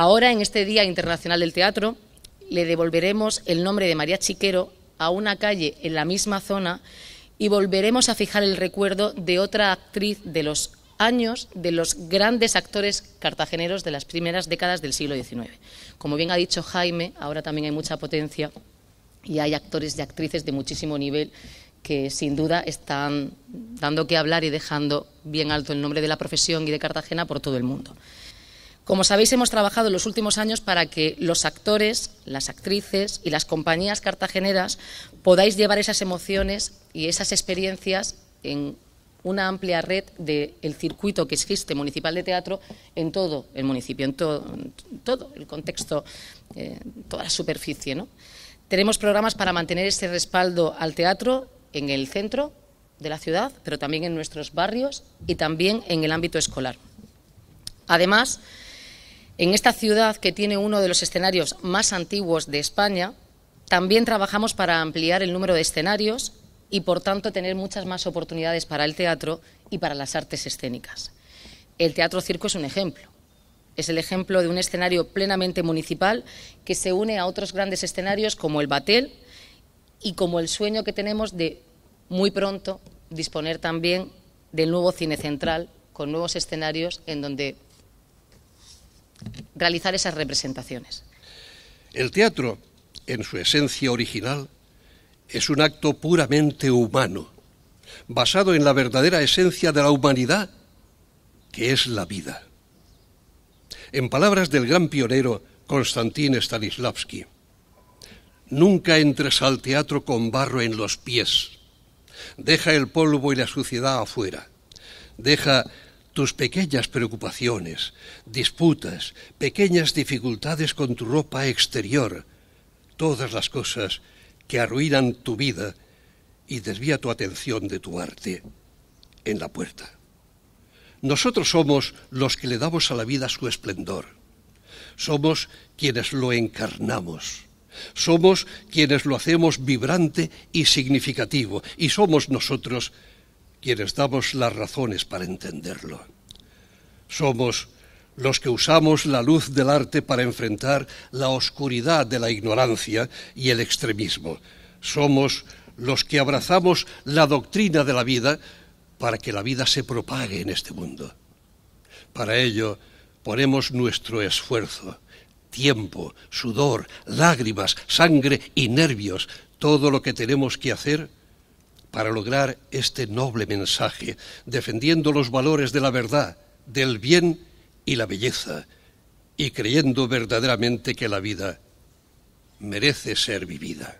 Ahora, en este Día Internacional del Teatro, le devolveremos el nombre de María Chiquero a una calle en la misma zona y volveremos a fijar el recuerdo de otra actriz de los años de los grandes actores cartageneros de las primeras décadas del siglo XIX. Como bien ha dicho Jaime, ahora también hay mucha potencia y hay actores y actrices de muchísimo nivel que sin duda están dando que hablar y dejando bien alto el nombre de la profesión y de Cartagena por todo el mundo. Como sabéis, hemos trabajado en los últimos años para que los actores, las actrices y las compañías cartageneras podáis llevar esas emociones y esas experiencias en una amplia red del circuito que existe municipal de teatro en todo el municipio, en, todo, el contexto, eh, en toda la superficie. Tenemos programas para mantener ese respaldo al teatro en el centro de la ciudad, pero también en nuestros barrios y también en el ámbito escolar. Además, en esta ciudad, que tiene uno de los escenarios más antiguos de España, también trabajamos para ampliar el número de escenarios y, por tanto, tener muchas más oportunidades para el teatro y para las artes escénicas. El Teatro Circo es un ejemplo. Es el ejemplo de un escenario plenamente municipal que se une a otros grandes escenarios como el Batel y como el sueño que tenemos de muy pronto disponer también del nuevo cine central con nuevos escenarios en donde realizar esas representaciones. El teatro, en su esencia original, es un acto puramente humano, basado en la verdadera esencia de la humanidad, que es la vida. En palabras del gran pionero Konstantin Stanislavski, nunca entres al teatro con barro en los pies. Deja el polvo y la suciedad afuera. Deja tus pequeñas preocupaciones, disputas, pequeñas dificultades con tu ropa exterior, todas las cosas que arruinan tu vida y desvía tu atención de tu arte en la puerta. Nosotros somos los que le damos a la vida su esplendor. Somos quienes lo encarnamos. Somos quienes lo hacemos vibrante y significativo. Y somos nosotros quienes damos las razones para entenderlo. Somos los que usamos la luz del arte para enfrentar la oscuridad de la ignorancia y el extremismo. Somos los que abrazamos la doctrina de la vida para que la vida se propague en este mundo. Para ello ponemos nuestro esfuerzo, tiempo, sudor, lágrimas, sangre y nervios, todo lo que tenemos que hacer para lograr este noble mensaje, defendiendo los valores de la verdad, del bien y la belleza, y creyendo verdaderamente que la vida merece ser vivida.